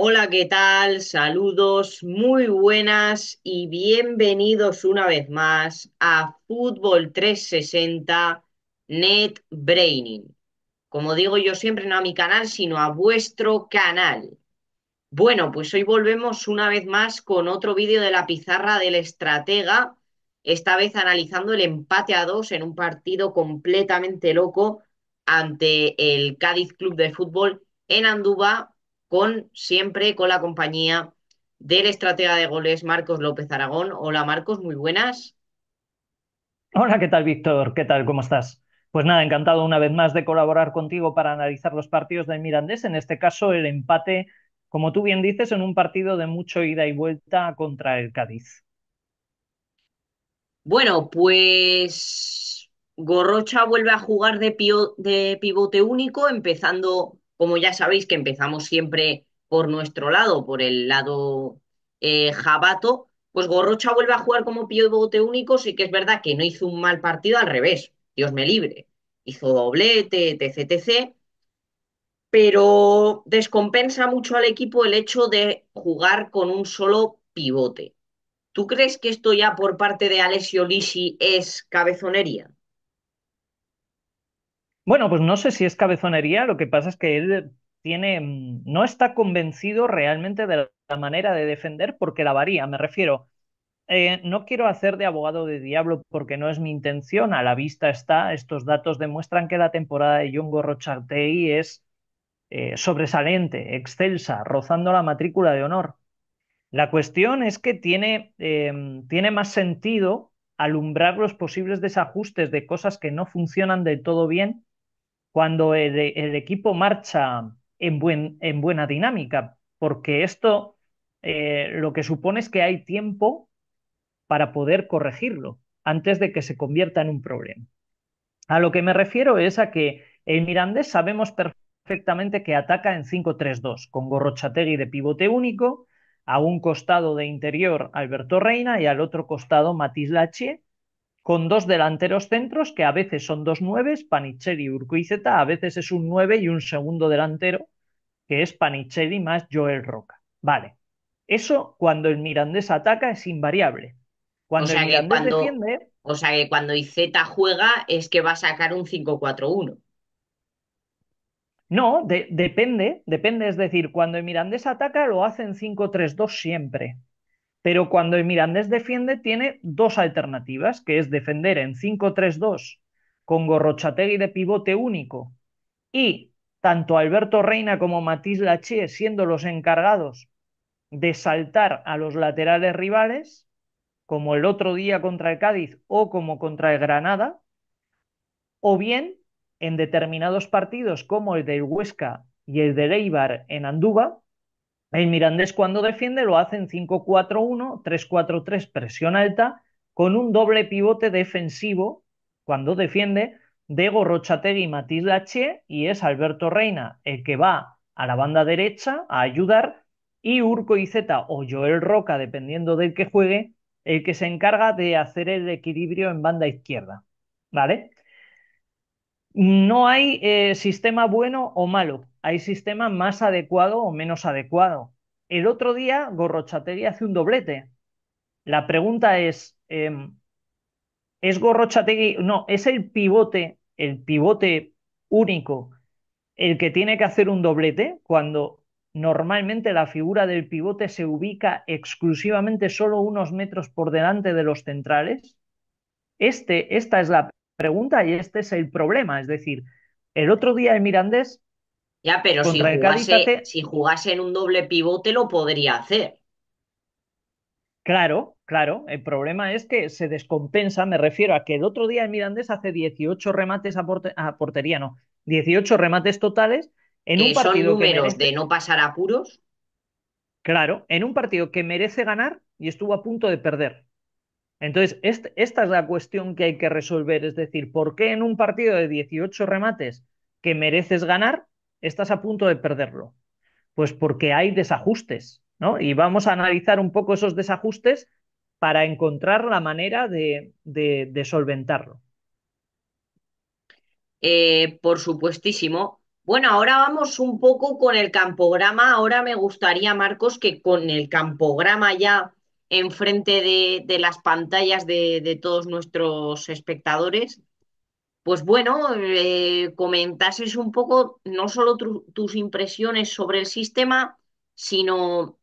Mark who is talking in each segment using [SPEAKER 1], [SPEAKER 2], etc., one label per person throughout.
[SPEAKER 1] Hola, ¿qué tal? Saludos, muy buenas y bienvenidos una vez más a Fútbol 360 Net Braining. Como digo yo siempre, no a mi canal, sino a vuestro canal. Bueno, pues hoy volvemos una vez más con otro vídeo de la pizarra del estratega, esta vez analizando el empate a dos en un partido completamente loco ante el Cádiz Club de Fútbol en Andúba con siempre con la compañía del estratega de goles Marcos López Aragón. Hola Marcos, muy buenas.
[SPEAKER 2] Hola, ¿qué tal Víctor? ¿Qué tal? ¿Cómo estás? Pues nada, encantado una vez más de colaborar contigo para analizar los partidos del Mirandés, en este caso el empate, como tú bien dices, en un partido de mucho ida y vuelta contra el Cádiz.
[SPEAKER 1] Bueno, pues Gorrocha vuelve a jugar de pivote único, empezando como ya sabéis que empezamos siempre por nuestro lado, por el lado eh, jabato, pues Gorrocha vuelve a jugar como pivote único, sí que es verdad que no hizo un mal partido, al revés, Dios me libre, hizo doblete, etc, etc, pero descompensa mucho al equipo el hecho de jugar con un solo pivote. ¿Tú crees que esto ya por parte de Alessio Lisi es cabezonería?
[SPEAKER 2] Bueno, pues no sé si es cabezonería, lo que pasa es que él tiene, no está convencido realmente de la manera de defender porque la varía, me refiero. Eh, no quiero hacer de abogado de diablo porque no es mi intención, a la vista está, estos datos demuestran que la temporada de Jungo Rochartei es eh, sobresaliente, excelsa, rozando la matrícula de honor. La cuestión es que tiene, eh, tiene más sentido alumbrar los posibles desajustes de cosas que no funcionan del todo bien cuando e-, el, equipo marcha en, buena dinámica, porque esto eh, lo que supone es que hay tiempo para poder corregirlo antes de que se convierta en un problema. A lo que me refiero es a que el Mirandés sabemos perfectamente que ataca en 5-3-2, con Gorrochategui de pivote único, a un costado de interior Alberto Reina y al otro costado Matis Lache, con dos delanteros centros, que a veces son dos nueves, Panicheri y Urquizeta, a veces es un nueve y un segundo delantero, que es Panicheri más Joel Roca. Vale. Eso cuando el
[SPEAKER 1] Mirandés ataca es invariable. Cuando o sea O sea que cuando Izeta juega es que va a sacar un 5-4-1. No,
[SPEAKER 2] depende, depende. Es decir, cuando el Mirandés ataca lo hacen 5-3-2 siempre. Pero cuando el Mirandés defiende, tiene dos alternativas, que es defender en 5-3-2 con Gorrochategui de pivote único y tanto Alberto Reina como Matisse Lache siendo los encargados de saltar a los laterales rivales, como el otro día contra el Cádiz o como contra el Granada, o bien en determinados partidos como el del Huesca y el del Eibar en Andúba, el Mirandés cuando defiende lo hace en 5-4-1, 3-4-3 presión alta, con un doble pivote defensivo cuando defiende de Rochategui y Matiz Lache y es Alberto Reina el que va a la banda derecha a ayudar y Urco zeta o Joel Roca, dependiendo del que juegue, el que se encarga de hacer el equilibrio en banda izquierda. ¿Vale? no hay eh, sistema bueno o malo, hay sistema más adecuado o menos adecuado. El otro día Gorrochategui hace un doblete. La pregunta es, em, ¿es Gorrochategui, no, es el pivote, el pivote único, el que tiene que hacer un doblete cuando normalmente la figura del pivote se ubica exclusivamente solo unos metros por delante de los centrales? Este, esta es la pregunta y este es el problema. Es decir, el otro día el Mirandés.
[SPEAKER 1] Ya, pero si jugase, si jugase en un doble pivote lo podría hacer.
[SPEAKER 2] Claro, claro. El problema es que se descompensa. Me refiero a que el otro día el Mirandés hace 18 remates a, portería, no, 18 remates totales en un partido. Son números de no
[SPEAKER 1] pasar apuros.
[SPEAKER 2] Claro, en un partido que merece ganar y estuvo a punto de perder. Entonces, esta es la cuestión que hay que resolver, es decir, ¿por qué en un partido de 18 remates que mereces ganar, estás a punto de perderlo? Pues porque hay desajustes, ¿no? Y vamos a analizar un poco esos desajustes para encontrar la manera de, solventarlo.
[SPEAKER 1] Eh, por supuestísimo. Bueno, ahora vamos un poco con el campograma. Ahora me gustaría, Marcos, que con el campograma ya enfrente de, las pantallas de, todos nuestros espectadores, pues bueno, eh, comentases un poco no solo tus impresiones sobre el sistema, sino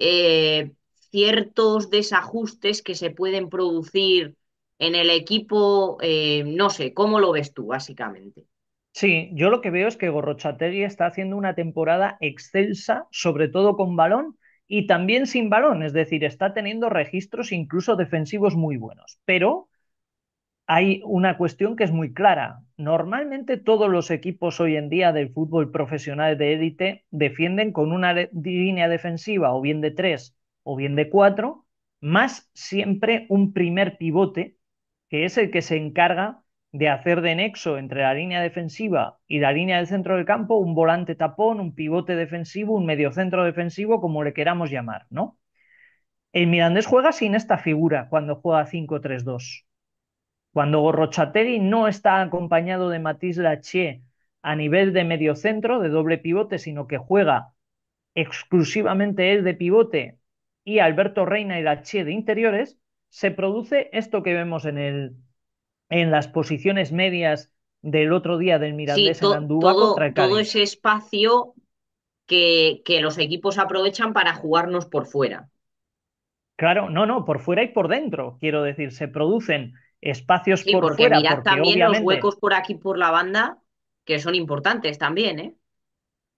[SPEAKER 1] eh, ciertos desajustes que se pueden producir en el equipo, eh, no sé, ¿cómo lo ves tú básicamente?
[SPEAKER 2] Sí, yo lo que veo es que Gorrochategui está haciendo una temporada excelsa, sobre todo con balón, y también sin balón, es decir, está teniendo registros incluso defensivos muy buenos. Pero hay una cuestión que es muy clara. Normalmente todos los equipos hoy en día del fútbol profesional de élite defienden con una línea defensiva o bien de tres o bien de cuatro, más siempre un primer pivote, que es el que se encarga de hacer de nexo entre la línea defensiva y la línea del centro del campo, un volante tapón, un pivote defensivo, un mediocentro defensivo, como le queramos llamar, ¿no? El Mirandés juega sin esta figura cuando juega 5-3-2. Cuando Gorrochategui no está acompañado de Matisse Lache a nivel de mediocentro, de doble pivote, sino que juega exclusivamente él de pivote y Alberto Reina y Lache de interiores, se produce esto que vemos en el en las posiciones medias del otro día del Mirandés sí, en todo, contra Todo
[SPEAKER 1] ese espacio que, que, los equipos aprovechan para jugarnos por fuera.
[SPEAKER 2] Claro, no, no, por fuera y por dentro, quiero decir, se producen espacios por porque fuera. Mirad porque también los huecos
[SPEAKER 1] por aquí por la banda, que son importantes también, ¿eh?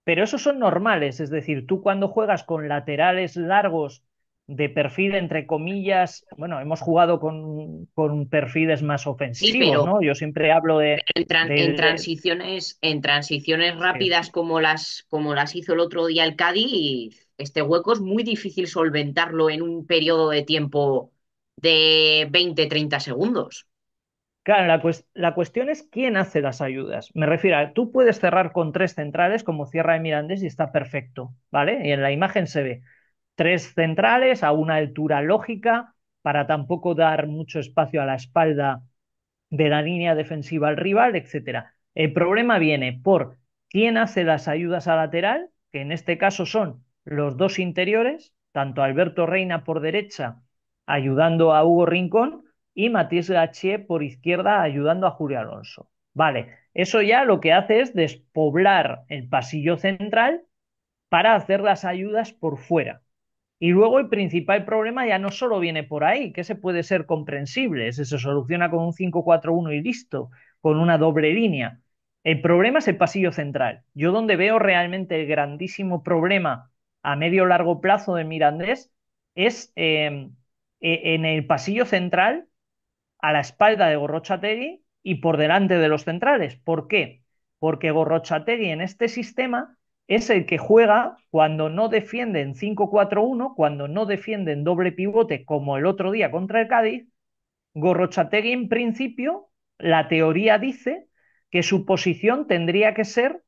[SPEAKER 2] Pero esos son normales, es decir, tú cuando juegas con laterales largos de perfil, entre comillas, bueno, hemos jugado con, con perfiles más ofensivos, ¿no? Yo siempre hablo de en,
[SPEAKER 1] transiciones, en transiciones rápidas como las, como las hizo el otro día el Cádiz, este hueco es muy difícil solventarlo en un periodo de tiempo de 20-30 segundos.
[SPEAKER 2] Claro, la, cuestión es quién hace las ayudas. Me refiero a, tú puedes cerrar con tres centrales como cierra de Mirandés y está perfecto, ¿vale? Y en la imagen se ve tres centrales a una altura lógica para tampoco dar mucho espacio a la espalda de la línea defensiva al rival, etc. El problema viene por quién hace las ayudas a lateral, que en este caso son los dos interiores, tanto Alberto Reina por derecha ayudando a Hugo Rincón y Matías Gachier por izquierda ayudando a Julio Alonso. Vale, eso ya lo que hace es despoblar el pasillo central para hacer las ayudas por fuera. Y luego el principal problema ya no solo viene por ahí, que se puede ser comprensible, se soluciona con un 5-4-1 y listo, con una doble línea. El problema es el pasillo central. Yo donde veo realmente el grandísimo problema a medio largo plazo de Mirandés es em, e, en el pasillo central, a la espalda de Gorrochategui y por delante de los centrales. ¿Por qué? Porque Gorrochategui en este sistema es el que juega cuando no defienden 5-4-1, cuando no defienden doble pivote como el otro día contra el Cádiz. Gorrochategui en principio, la teoría dice que su posición tendría que ser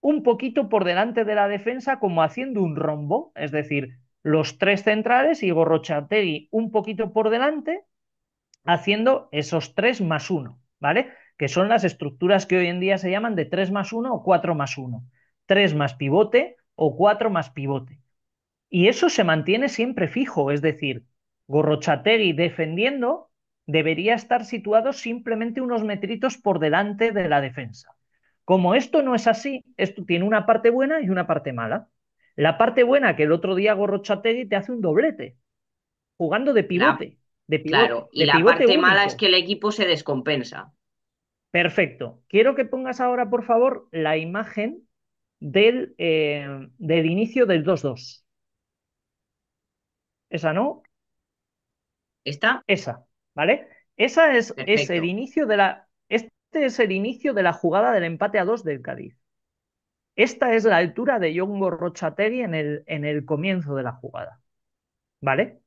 [SPEAKER 2] un poquito por delante de la defensa como haciendo un rombo, es decir, los tres centrales y Gorrochategui un poquito por delante haciendo esos tres más uno, ¿vale? Que son las estructuras que hoy en día se llaman de 3 más 1 o 4 más 1. Tres más pivote o cuatro más pivote. Y eso se mantiene siempre fijo, es decir, Gorrochategui defendiendo debería estar situado simplemente unos metritos por delante de la defensa. Como esto no es así, esto tiene una parte buena y una parte mala. La parte buena que el otro día Gorrochategui te hace un doblete, jugando de pivote. De pivote claro, y la parte mala es
[SPEAKER 1] que el equipo se descompensa.
[SPEAKER 2] Perfecto. Quiero que pongas ahora, por favor, la imagen eh, del, inicio del 2-2. ¿Esa no? ¿Esta? Esa, ¿vale? Esa es, el inicio de la. Este es el inicio de la jugada del empate a 2 del Cádiz. Esta es la altura de Jongo Rochateri en el, en el comienzo de la jugada. ¿Vale?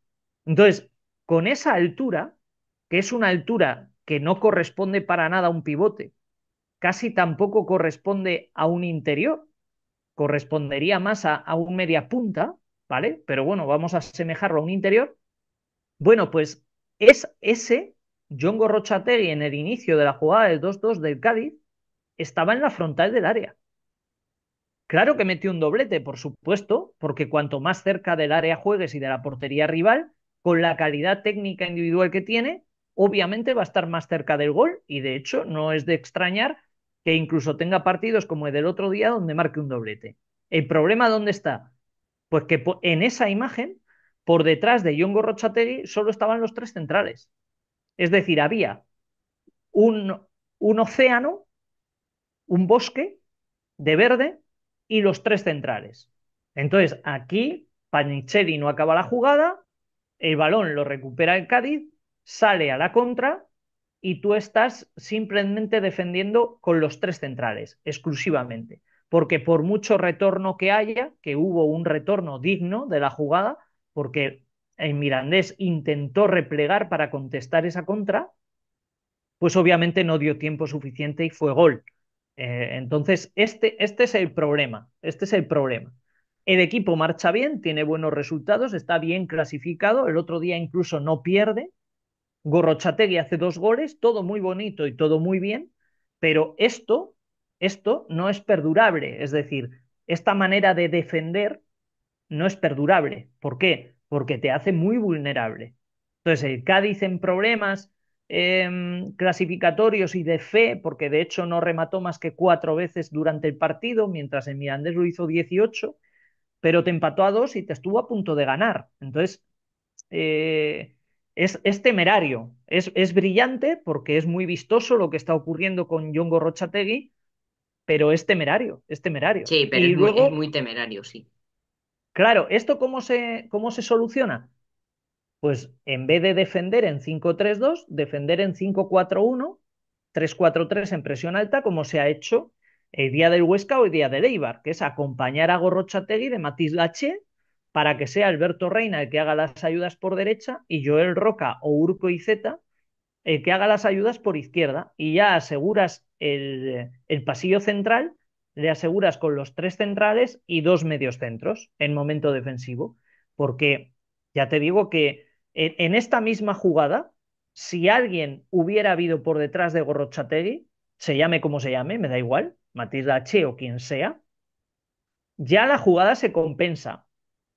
[SPEAKER 2] Entonces, con esa altura, que es una altura que no corresponde para nada a un pivote, casi tampoco corresponde a un interior, correspondería más a, un media punta, ¿vale? Pero bueno, vamos a asemejarlo a un interior. Bueno, pues es ese John Gorrochategui en el inicio de la jugada de 2-2 del Cádiz estaba en la frontal del área. Claro que metió un doblete, por supuesto, porque cuanto más cerca del área juegues y de la portería rival, con la calidad técnica individual que tiene, obviamente va a estar más cerca del gol y de hecho no es de extrañar que incluso tenga partidos como el del otro día donde marque un doblete. ¿El problema dónde está? Pues que en esa imagen, por detrás de John Rochateri, solo estaban los tres centrales. Es decir, había un, océano, un bosque de verde y los tres centrales. Entonces, aquí Panichelli no acaba la jugada, el balón lo recupera el Cádiz, sale a la contra y tú estás simplemente defendiendo con los tres centrales, exclusivamente. Porque por mucho retorno que haya, que hubo un retorno digno de la jugada, porque el Mirandés intentó replegar para contestar esa contra, pues obviamente no dio tiempo suficiente y fue gol. Eh, entonces, este, este es el problema. Este es el problema. El equipo marcha bien, tiene buenos resultados, está bien clasificado. El otro día incluso no pierde, Gorrochategui hace dos goles, todo muy bonito y todo muy bien, pero esto, esto no es perdurable. Es decir, esta manera de defender no es perdurable. ¿Por qué? Porque te hace muy vulnerable. Entonces, el Cádiz en problemas em, clasificatorios y de fe, porque de hecho no remató más que cuatro veces durante el partido, mientras en Mirandés lo hizo 18, pero te empató a dos y te estuvo a punto de ganar. Entonces, eh, es, temerario, es, es, brillante porque es muy vistoso lo que está ocurriendo con John Gorrochategui, pero es temerario, es temerario. Sí, pero es, luego, muy, temerario, sí. Claro, ¿esto cómo se, cómo se soluciona? Pues en vez de defender en 5-3-2, defender en 5-4-1, 3-4-3 en presión alta, como se ha hecho el día del Huesca o el día de Eibar, que es acompañar a Gorrochategui de Matiz Lache para que sea Alberto Reina el que haga las ayudas por derecha y Joel Roca o Urco y Zeta el que haga las ayudas por izquierda y ya aseguras el, el pasillo central, le aseguras con los tres centrales y dos medios centros en momento defensivo, porque ya te digo que en, esta misma jugada, si alguien hubiera habido por detrás de Gorrochategui, se llame como se llame, me da igual, Matiz Che o quien sea, ya la jugada se compensa,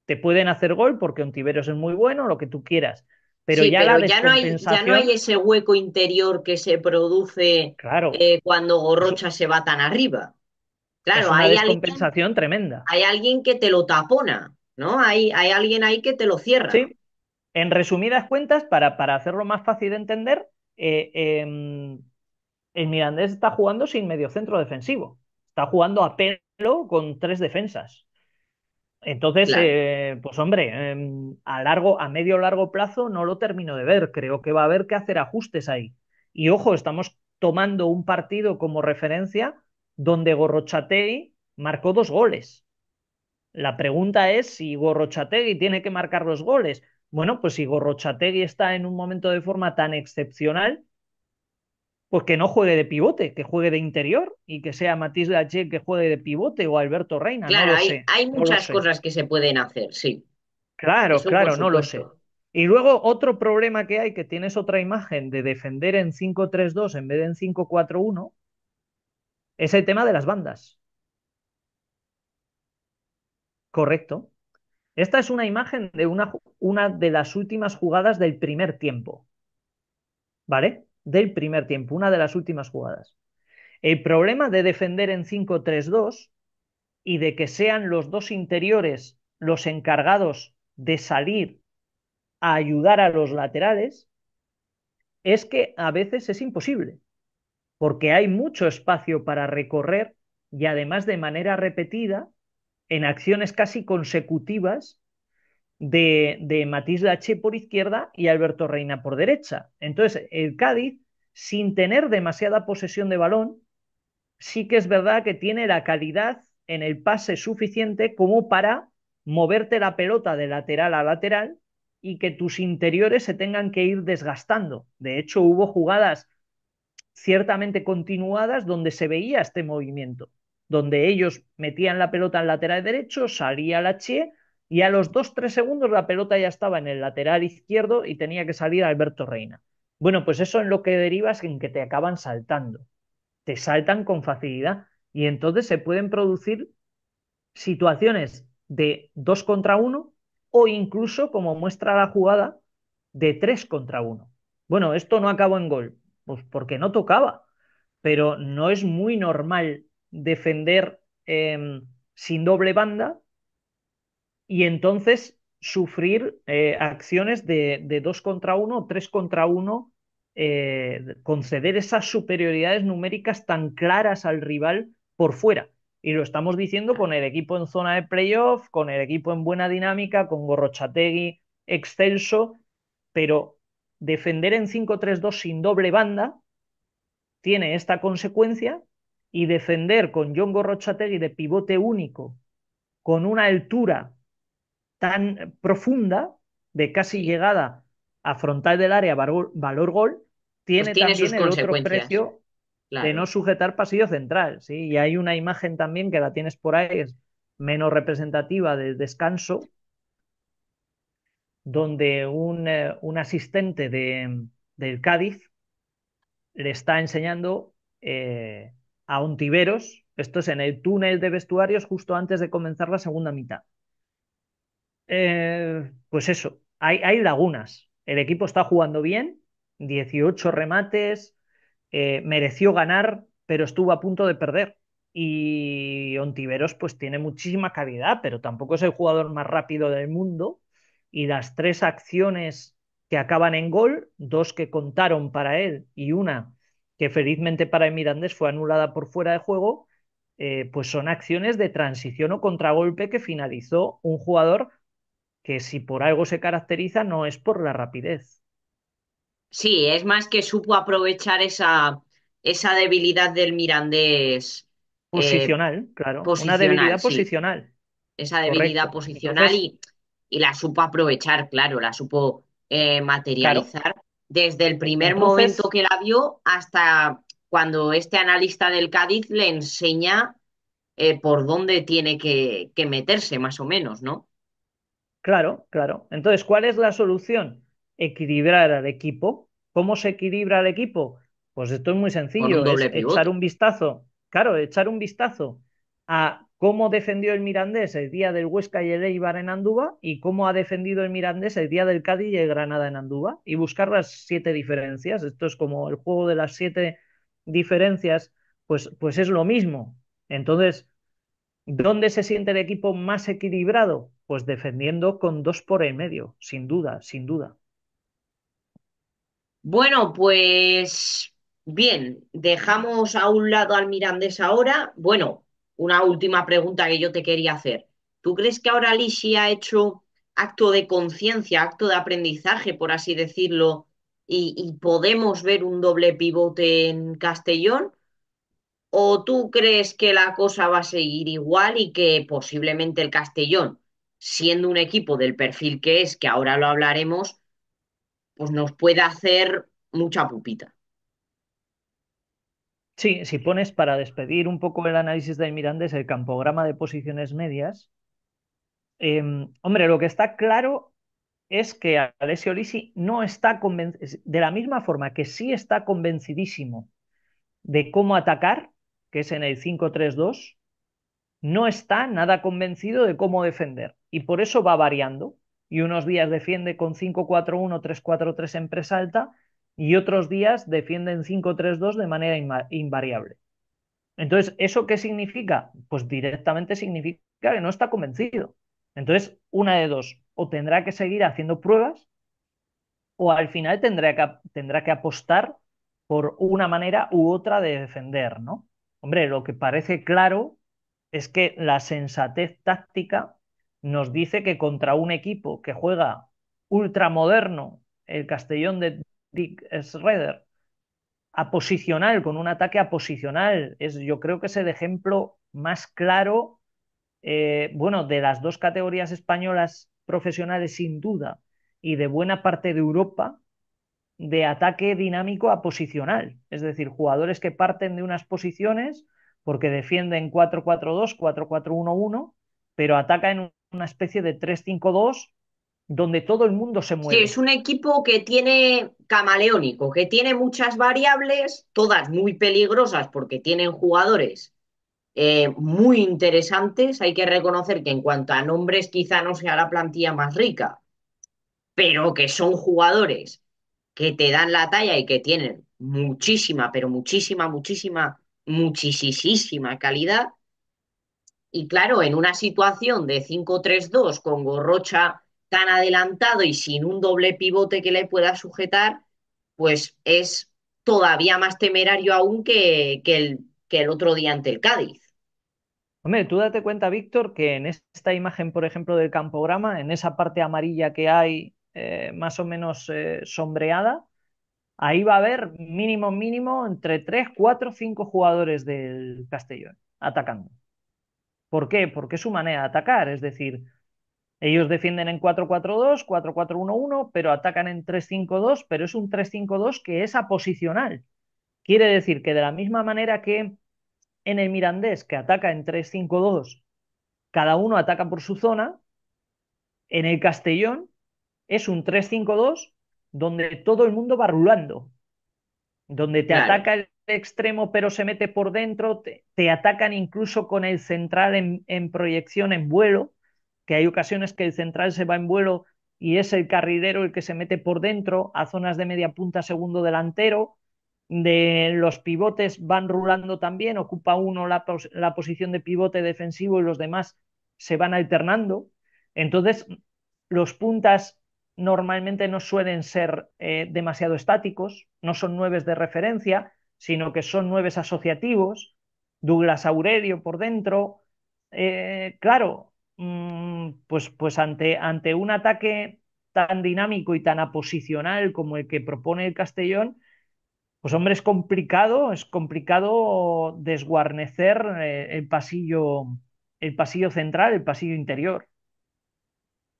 [SPEAKER 2] te pueden hacer gol porque Ontiveros es muy bueno, lo que tú quieras. Pero, ya, no hay,
[SPEAKER 1] ese hueco interior que se produce eh, cuando Gorrocha se va tan arriba. Claro, es una hay descompensación alguien, tremenda. Hay alguien que te lo tapona, ¿no? Hay, hay alguien ahí que te lo cierra. Sí. En resumidas cuentas, para, para hacerlo más fácil de entender, eh, em,
[SPEAKER 2] el Mirandés está jugando sin medio centro defensivo. Está jugando a pelo con tres defensas. Entonces, eh, pues hombre, em, a largo, a medio largo plazo no lo termino de ver. Creo que va a haber que hacer ajustes ahí. Y ojo, estamos tomando un partido como referencia donde Gorrochategui marcó dos goles. La pregunta es si Gorrochategui tiene que marcar los goles. Bueno, pues si Gorrochategui está en un momento de forma tan excepcional, pues que no juegue de pivote, que juegue de interior y que sea Matisse Lache que juegue de pivote o Alberto Reina. Claro, hay, hay muchas cosas
[SPEAKER 1] que se pueden hacer, sí. Claro, claro, no lo sé.
[SPEAKER 2] Y luego otro problema que hay, que tienes otra imagen de defender en 5-3-2 en vez de en 5-4-1, es el tema de las bandas. Correcto. Esta es una imagen de una, una de las últimas jugadas del primer tiempo. ¿Vale? del primer tiempo, una de las últimas jugadas. El problema de defender en 5-3-2 y de que sean los dos interiores los encargados de salir a ayudar a los laterales es que a veces es imposible, porque hay mucho espacio para recorrer y además de manera repetida, en acciones casi consecutivas, de, de Lache por izquierda y Alberto Reina por derecha. Entonces, el Cádiz, sin tener demasiada posesión de balón, sí que es verdad que tiene la calidad en el pase suficiente como para moverte la pelota de lateral a lateral y que tus interiores se tengan que ir desgastando. De hecho, hubo jugadas ciertamente continuadas donde se veía este movimiento, donde ellos metían la pelota en lateral derecho, salía la y a los 2-3 segundos la pelota ya estaba en el lateral izquierdo y tenía que salir Alberto Reina. Bueno, pues eso es lo que derivas en que te acaban saltando. Te saltan con facilidad y entonces se pueden producir situaciones de 2 contra 1 o incluso, como muestra la jugada, de 3 contra 1. Bueno, esto no acabó en gol, pues porque no tocaba, pero no es muy normal defender em, sin doble banda y entonces sufrir eh, acciones de, 2 dos contra uno, tres contra uno, eh, conceder esas superioridades numéricas tan claras al rival por fuera. Y lo estamos diciendo con el equipo en zona de playoff, con el equipo en buena dinámica, con Gorrochategui extenso. pero defender en 5-3-2 sin doble banda tiene esta consecuencia y defender con John Gorrochategui de pivote único, con una altura tan profunda, de casi llegada a frontal del área valor, gol, tiene, pues también el otro precio de no sujetar pasillo central. Y hay una imagen también que la tienes por ahí, es menos representativa del descanso, donde eh, un, asistente de, del Cádiz le está enseñando a eh, a Ontiveros, esto es en el túnel de vestuarios justo antes de comenzar la segunda mitad. Eh, pues eso, hay, lagunas. El equipo está jugando bien, 18 remates, eh, mereció ganar, pero estuvo a punto de perder. Y Ontiveros pues tiene muchísima calidad, pero tampoco es el jugador más rápido del mundo. Y las tres acciones que acaban en gol, dos que contaron para él y una que felizmente para el fue anulada por fuera de juego, eh, pues son acciones de transición o contragolpe que finalizó un jugador que si por algo se caracteriza no es por la rapidez.
[SPEAKER 1] Sí, es más que supo aprovechar esa, esa debilidad del Mirandés. Eh, posicional, claro. una debilidad posicional. Esa debilidad posicional y, y, la supo aprovechar, claro, la supo eh, materializar desde el primer momento que la vio hasta cuando este analista del Cádiz le enseña eh, por dónde tiene que meterse, más o menos, ¿no?
[SPEAKER 2] Claro, claro. Entonces, ¿cuál es la solución? Equilibrar al equipo. ¿Cómo se equilibra al equipo? Pues esto es muy sencillo, echar un vistazo, claro, echar un vistazo a cómo defendió el Mirandés el día del Huesca y el Eibar en Andúba y cómo ha defendido el Mirandés el día del Cádiz y el Granada en Andúba y buscar las siete diferencias. Esto es como el juego de las siete diferencias, pues, pues es lo mismo. Entonces, ¿dónde se siente el equipo más equilibrado? Pues defendiendo con dos por el medio, sin duda, sin duda.
[SPEAKER 1] Bueno, pues bien, dejamos a un lado al Mirandés ahora. Bueno, una última pregunta que yo te quería hacer. ¿Tú crees que ahora Lisi ha hecho acto de conciencia, acto de aprendizaje, por así decirlo, y, y, podemos ver un doble pivote en Castellón? ¿O tú crees que la cosa va a seguir igual y que posiblemente el Castellón siendo un equipo del perfil que es, que ahora lo hablaremos, pues nos puede hacer mucha pupita.
[SPEAKER 2] Sí, si pones para despedir un poco el análisis de Mirandes, el campograma de posiciones medias, em, hombre, lo que está claro es que Alessio Lisi no está convencido, de la misma forma que sí está convencidísimo de cómo atacar, que es en el 5-3-2, no está nada convencido de cómo defender y por eso va variando. Y unos días defiende con 5-4-1, 3-4-3 en presa alta y otros días defiende en 5-3-2 de manera invariable. Entonces, ¿eso qué significa? Pues directamente significa que no está convencido. Entonces, una de dos, o tendrá que seguir haciendo pruebas o al final tendrá que, tendrá que apostar por una manera u otra de defender, ¿no? Hombre, lo que parece claro es que la sensatez táctica nos dice que contra un equipo que juega ultramoderno, el Castellón de Dick Schroeder, a posicional, con un ataque a posicional, es, yo creo que es el ejemplo más claro, eh, bueno, de las dos categorías españolas profesionales sin duda y de buena parte de Europa, de ataque dinámico a posicional, es decir, jugadores que parten de unas posiciones porque defienden 4-4-2, 4-4-1-1, pero ataca en
[SPEAKER 1] una especie de 3-5-2 donde todo el mundo se mueve. es un equipo que tiene camaleónico, que tiene muchas variables, todas muy peligrosas porque tienen jugadores eh, muy interesantes. Hay que reconocer que en cuanto a nombres quizá no sea la plantilla más rica, pero que son jugadores que te dan la talla y que tienen muchísima, pero muchísima, muchísima, muchísima calidad. Y claro, en una situación de 5-3-2 con Gorrocha tan adelantado y sin un doble pivote que le pueda sujetar, pues es todavía más temerario aún que, el, que el otro día ante el Cádiz.
[SPEAKER 2] Hombre, tú date cuenta, Víctor, que en esta imagen, por ejemplo, del campograma, en esa parte amarilla que hay eh, más o menos eh, sombreada, ahí va a haber mínimo, mínimo entre 3, 4, 5 jugadores del Castellón atacando. ¿Por qué? Porque es su manera de atacar, es decir, ellos defienden en 4-4-2, 4-4-1-1, pero atacan en 3-5-2, pero es un 3-5-2 que es aposicional. Quiere decir que de la misma manera que en el Mirandés, que ataca en 3-5-2, cada uno ataca por su zona, en el Castellón es un 3-5-2 donde todo el mundo va rulando, donde te ataca el extremo pero se mete por dentro, te, atacan incluso con el central en, proyección en vuelo, que hay ocasiones que el central se va en vuelo y es el carrilero el que se mete por dentro a zonas de media punta segundo delantero, de los pivotes van rulando también, ocupa uno la, posición de pivote defensivo y los demás se van alternando, entonces los puntas normalmente no suelen ser eh, demasiado estáticos, no son nueves de referencia, sino que son nueve asociativos, Douglas Aurelio por dentro. Eh, claro, mm, pues, pues ante, ante un ataque tan dinámico y tan aposicional como el que propone el Castellón, pues hombre, es complicado, es complicado desguarnecer eh, el pasillo, el pasillo central, el pasillo
[SPEAKER 1] interior.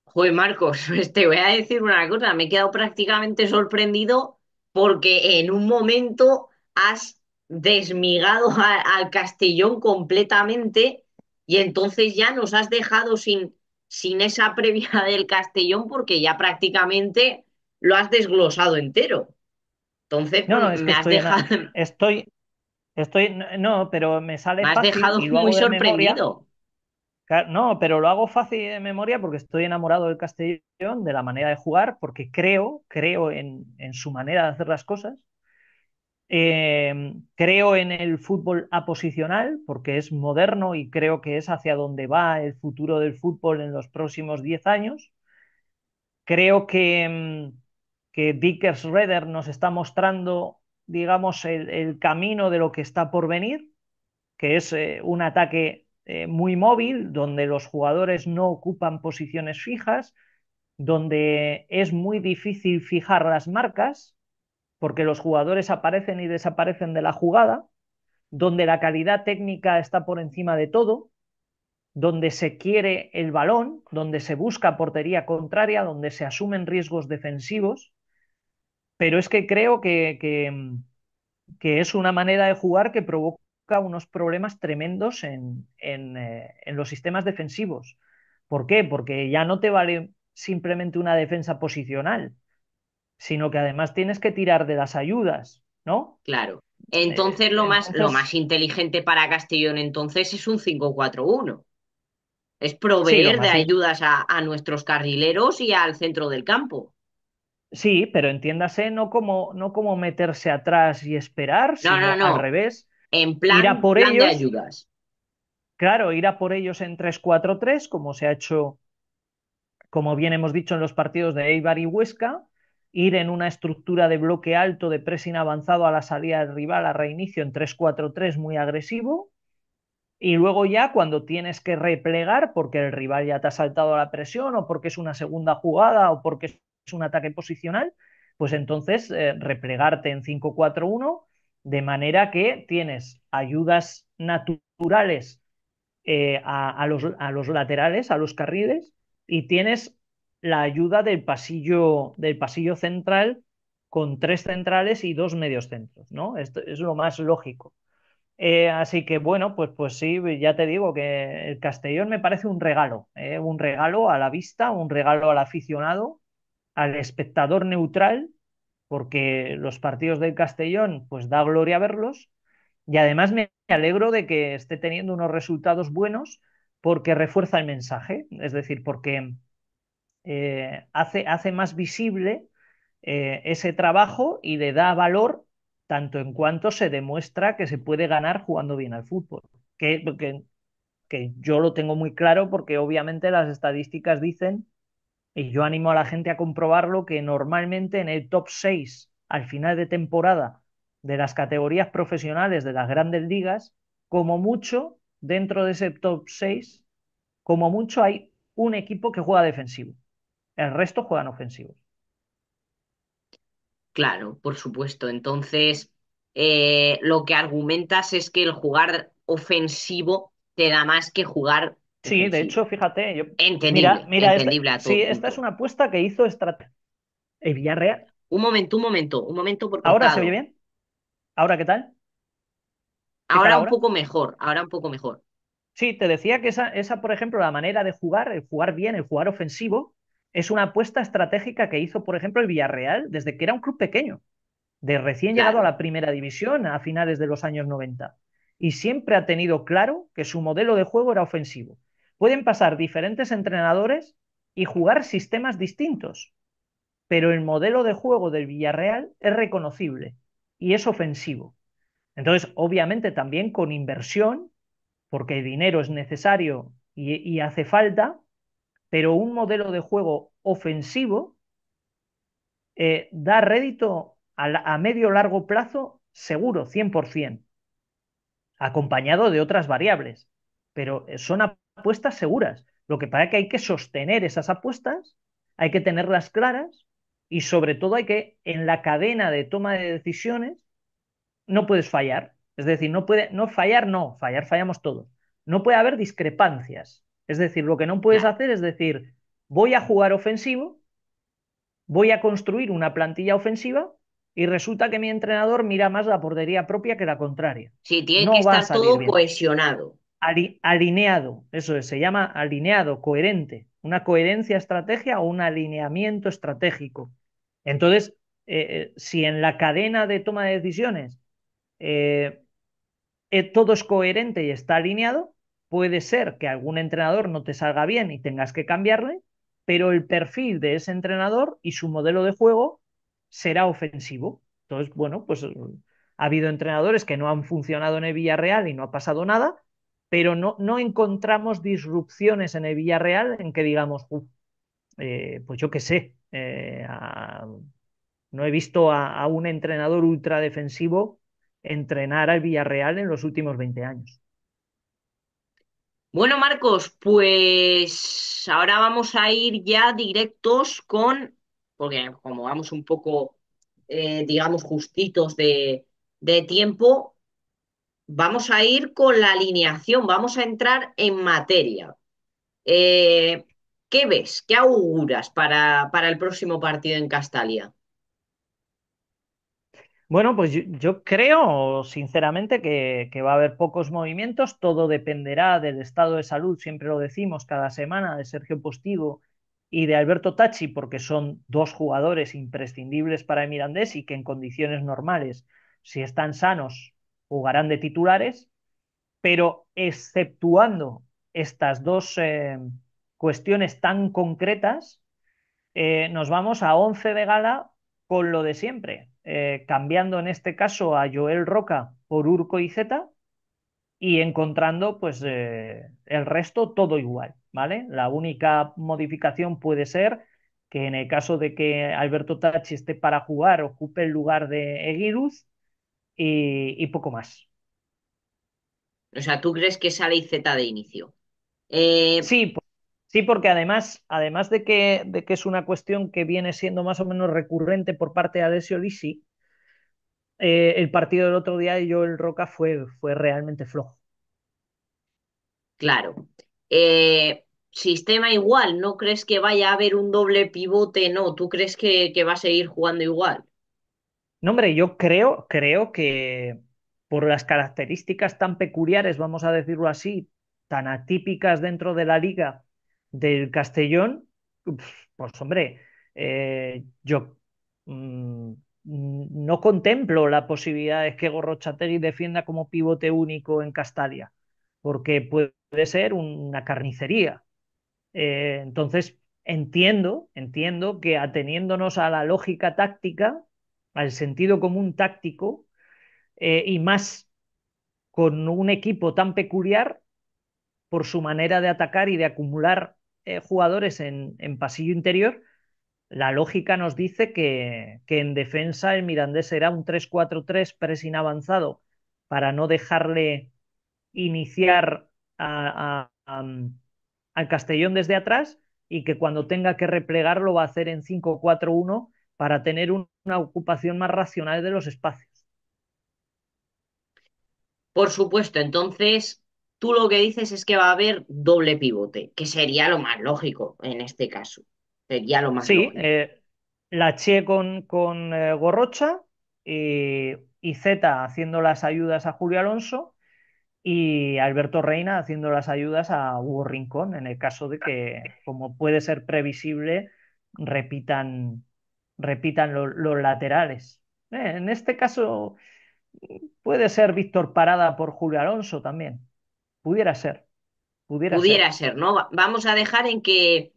[SPEAKER 1] Joder,
[SPEAKER 2] Marcos, pues
[SPEAKER 1] te voy a decir una cosa, me he quedado prácticamente sorprendido porque en un momento has desmigado al Castellón completamente y entonces ya nos has dejado sin, sin esa previa del Castellón porque ya prácticamente lo has desglosado entero. Entonces, no, mm, me has dejado... estoy,
[SPEAKER 2] no, pero me sale me dejado muy sorprendido. No, pero lo hago fácil de memoria porque estoy enamorado del Castellón, de la manera de jugar, porque creo, creo en su manera de hacer las cosas Em, creo en el fútbol aposicional porque es moderno y creo que es hacia donde va el futuro del fútbol en los próximos 10 años. Creo que, em, Dickers Redder nos está mostrando, digamos, el, camino de lo que está por venir, que es eh, un ataque eh, muy móvil, donde los jugadores no ocupan posiciones fijas, donde es muy difícil fijar las marcas porque los jugadores aparecen y desaparecen de la jugada, donde la calidad técnica está por encima de todo, donde se quiere el balón, donde se busca portería contraria, donde se asumen riesgos defensivos, pero es que creo que, es una manera de jugar que provoca unos problemas tremendos en, eh, en los sistemas defensivos. ¿Por qué? Porque ya no te vale simplemente una defensa posicional, sino que además tienes que tirar de las ayudas, ¿no?
[SPEAKER 1] Claro. Entonces, eh, lo, Más, lo más inteligente para Castellón entonces es un 5-4-1. Es proveer de ayudas a, a nuestros carrileros y al centro del campo.
[SPEAKER 2] Sí, pero entiéndase, no como, no como meterse atrás y esperar, sino al
[SPEAKER 1] revés. En plan, ir por ellos, de ayudas.
[SPEAKER 2] Claro, ir a por ellos en 3-4-3, como se ha hecho, como bien hemos dicho en los partidos de Eibar y Huesca, ir en una estructura de bloque alto, de pressing avanzado a la salida del rival, a reinicio en 3-4-3 muy agresivo. Y luego ya cuando tienes que replegar porque el rival ya te ha saltado la presión o porque es una segunda jugada o porque es un ataque posicional, pues entonces eh, replegarte en 5-4-1 de manera que tienes ayudas naturales eh, a, los, a los laterales, a los carriles y tienes la ayuda del pasillo, del pasillo central con tres centrales y dos medios centros, ¿no? Esto es lo más lógico. Eh, así que bueno, pues, pues sí, ya te digo que el Castellón me parece un regalo, ¿eh? un regalo a la vista, un regalo al aficionado, al espectador neutral, porque los partidos del Castellón, pues da gloria verlos. Y además me alegro de que esté teniendo unos resultados buenos porque refuerza el mensaje, es decir, porque eh, hace, hace, más visible eh, ese trabajo y le da valor tanto en cuanto se demuestra que se puede ganar jugando bien al fútbol. Que, que, que yo lo tengo muy claro porque obviamente las estadísticas dicen, y yo animo a la gente a comprobarlo, que normalmente en el top 6 al final de temporada de las categorías profesionales de las grandes ligas, como mucho, dentro de ese top 6, como mucho hay un equipo que juega defensivo. El resto juegan ofensivos.
[SPEAKER 1] Claro, por supuesto. Entonces, eh, lo que argumentas es que el jugar ofensivo te da más que jugar. Sí, de hecho, fíjate, yo... Entendible, entendible esta, Sí, esta es
[SPEAKER 2] una apuesta que hizo El Villarreal.
[SPEAKER 1] Un momento, un momento, un momento porque ¿Ahora se ve bien? ¿Ahora qué tal? ahora, un poco mejor, ahora un poco mejor. Sí, te decía que esa, esa, por ejemplo, la manera de
[SPEAKER 2] jugar, el jugar bien, el jugar ofensivo, es una apuesta estratégica que hizo, por ejemplo, el Villarreal desde que era un club pequeño, de recién llegado a la primera división a finales de los años 90. Y siempre ha tenido claro que su modelo de juego era ofensivo. Pueden pasar diferentes entrenadores y jugar sistemas distintos, pero el modelo de juego del Villarreal es reconocible y es ofensivo. Entonces, obviamente también con inversión, porque el dinero es necesario y hace falta, pero un modelo de juego ofensivo eh, da rédito a, medio largo plazo seguro, 100%, acompañado de otras variables, pero eh, son apuestas seguras. Lo que pasa es que hay que sostener esas apuestas, hay que tenerlas claras y sobre todo hay que, en la cadena de toma de decisiones, no puedes fallar. Es decir, no puede, no fallar, no, fallar fallamos todos. No puede haber discrepancias es decir, lo que no puedes hacer es decir, voy a jugar ofensivo, voy a construir una plantilla ofensiva y resulta que mi entrenador mira más la portería propia que la contraria. Sí, tiene que estar todo cohesionado. alineado, eso se llama alineado, coherente, una coherencia estrategia o un alineamiento estratégico. Entonces, eh, eh, si en la cadena de toma de decisiones eh, todo es coherente y está alineado, puede ser que algún entrenador no te salga bien y tengas que cambiarle, pero el perfil de ese entrenador y su modelo de juego será ofensivo. Entonces, bueno, pues eh, ha habido entrenadores que no han funcionado en el Villarreal y no ha pasado nada, pero no, no encontramos disrupciones en el Villarreal en que digamos, eh, pues yo qué sé, eh, no he visto a, un entrenador ultra defensivo entrenar al Villarreal en los últimos 20 años.
[SPEAKER 1] Bueno, Marcos, pues ahora vamos a ir ya directos con, porque como vamos un poco, eh, digamos, justitos de, de tiempo, vamos a ir con la alineación, vamos a entrar en materia. Eh, ¿Qué ves? ¿Qué auguras para, para el próximo partido en Castalia?
[SPEAKER 2] Bueno, pues yo, creo sinceramente que, va a haber pocos movimientos, todo dependerá del estado de salud, siempre lo decimos cada semana, de Sergio Postigo y de Alberto Tachi, porque son dos jugadores imprescindibles para el Mirandés y que en condiciones normales, si están sanos, jugarán de titulares, pero exceptuando estas dos eh, cuestiones tan concretas, eh, nos vamos a 11 de gala con lo de siempre, eh, cambiando en este caso a Joel Roca por Urco y Z y encontrando pues eh, el resto todo igual, ¿vale? La única modificación puede ser que en el caso de que Alberto Tachi esté para jugar ocupe el lugar de Egiruz y, poco más.
[SPEAKER 1] O sea, ¿tú crees que sale Z de inicio?
[SPEAKER 2] Eh, sí, Sí, porque además, además de, que, es una cuestión que viene siendo más o menos recurrente por parte de Adesio Lisi, eh, el partido del otro día de Joel Roca fue, fue realmente flojo.
[SPEAKER 1] Claro. Eh, sistema igual, ¿no crees que vaya a haber un doble pivote? No, ¿tú crees que, va a seguir jugando igual?
[SPEAKER 2] No, hombre, yo creo, creo que por las características tan peculiares, vamos a decirlo así, tan atípicas dentro de la liga del Castellón, pues hombre, eh, yo mm, no contemplo la posibilidad de que Gorrochategui defienda como pivote único en Castalia, porque puede ser una carnicería. Eh, entonces, entiendo, entiendo que ateniéndonos a la lógica táctica, al sentido común táctico, eh, y más con un equipo tan peculiar por su manera de atacar y de acumular eh, jugadores en, pasillo interior, la lógica nos dice que, en defensa el Mirandés será un 3-4-3 presin avanzado para no dejarle iniciar al Castellón desde atrás y que cuando tenga que replegar lo va a hacer en 5-4-1 para tener una ocupación más racional de los espacios.
[SPEAKER 1] Por supuesto, entonces tú lo que dices es que va a haber doble pivote, que sería lo más lógico en este caso. Sería lo más lógico.
[SPEAKER 2] Eh, la Che con, con eh, Gorrocha y, Z haciendo las ayudas a Julio Alonso y Alberto Reina haciendo las ayudas a Hugo Rincón en el caso de que, como puede ser previsible, repitan, repitan los laterales. Eh, en este caso puede ser Víctor Parada por Julio Alonso también. Pudiera ser. Pudiera, pudiera ser. ¿no?
[SPEAKER 1] Vamos a dejar en que.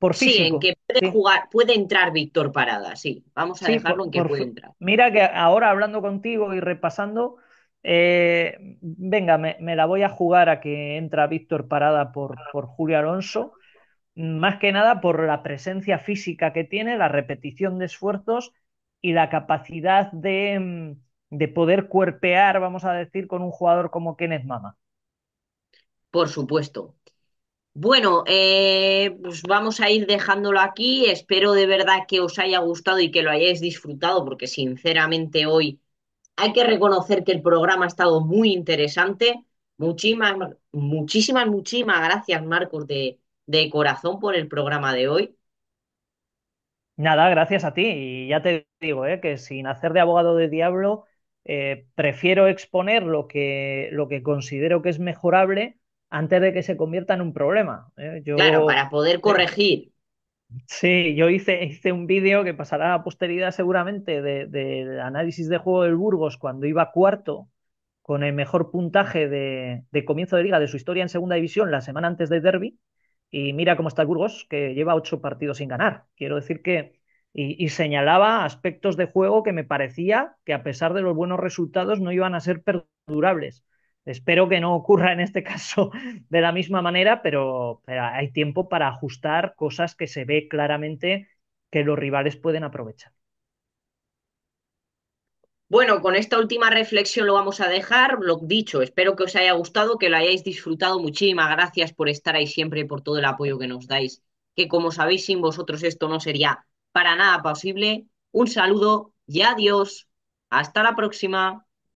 [SPEAKER 1] Por físico, sí, en que puede jugar, puede entrar Víctor Parada, sí. Vamos a dejarlo en que puede entrar. Mira que ahora
[SPEAKER 2] hablando contigo y repasando, eh, venga, me, la voy a jugar a que entra Víctor Parada por, Julio Alonso, más que nada por la presencia física que tiene, la repetición de esfuerzos y la capacidad de, mm, de poder cuerpear, vamos a decir, con un jugador como Kenneth Mama. Por supuesto.
[SPEAKER 1] Bueno, eh, pues vamos a ir dejándolo aquí. Espero de verdad que os haya gustado y que lo hayáis disfrutado, porque sinceramente hoy hay que reconocer que el programa ha estado muy interesante. Muchísimas, muchísimas, muchísimas gracias, Marcos, de, corazón por el programa de hoy.
[SPEAKER 2] Nada, gracias a ti. Y ya te digo, eh, que sin hacer de abogado de diablo, eh, prefiero exponer lo que, lo que considero que es mejorable antes de que se convierta en un problema. ¿eh? claro, para poder corregir. Sí, yo hice, hice un vídeo que pasará a posteridad seguramente del análisis de juego del Burgos cuando iba cuarto con el mejor puntaje de, comienzo de liga de su historia en segunda división la semana antes del derby. Y mira cómo está el Burgos, que lleva ocho partidos sin ganar. Quiero decir que. Y, y señalaba aspectos de juego que me parecía que a pesar de los buenos resultados no iban a ser perdurables. Espero que no ocurra en este caso de la misma manera, pero, hay tiempo para ajustar cosas que se ve claramente que los rivales pueden aprovechar.
[SPEAKER 1] Bueno, con esta última reflexión lo vamos a dejar. Lo dicho, espero que os haya gustado, que lo hayáis disfrutado. Muchísimas gracias por estar ahí siempre y por todo el apoyo que nos dais. Que como sabéis, sin vosotros esto no sería para nada posible. Un saludo y adiós. Hasta la próxima.